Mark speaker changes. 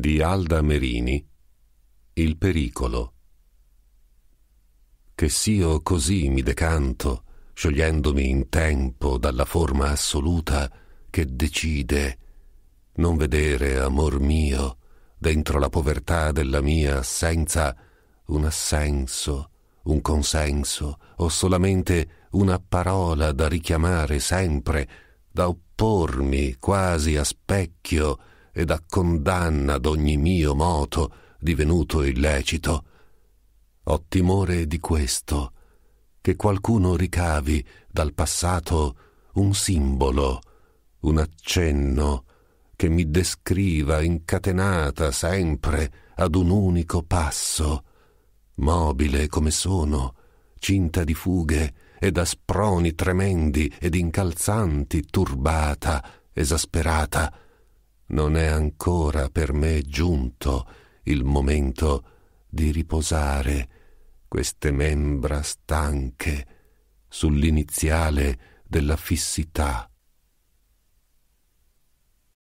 Speaker 1: di Alda Merini Il pericolo. Che s'io così mi decanto, sciogliendomi in tempo dalla forma assoluta che decide, non vedere, amor mio, dentro la povertà della mia assenza, un assenso, un consenso, o solamente una parola da richiamare sempre, da oppormi quasi a specchio, e da condanna d'ogni mio moto divenuto illecito. Ho timore di questo, che qualcuno ricavi dal passato un simbolo, un accenno che mi descriva incatenata sempre ad un unico passo, mobile come sono, cinta di fughe e da sproni tremendi ed incalzanti, turbata, esasperata, non è ancora per me giunto il momento di riposare queste membra stanche sull'iniziale della fissità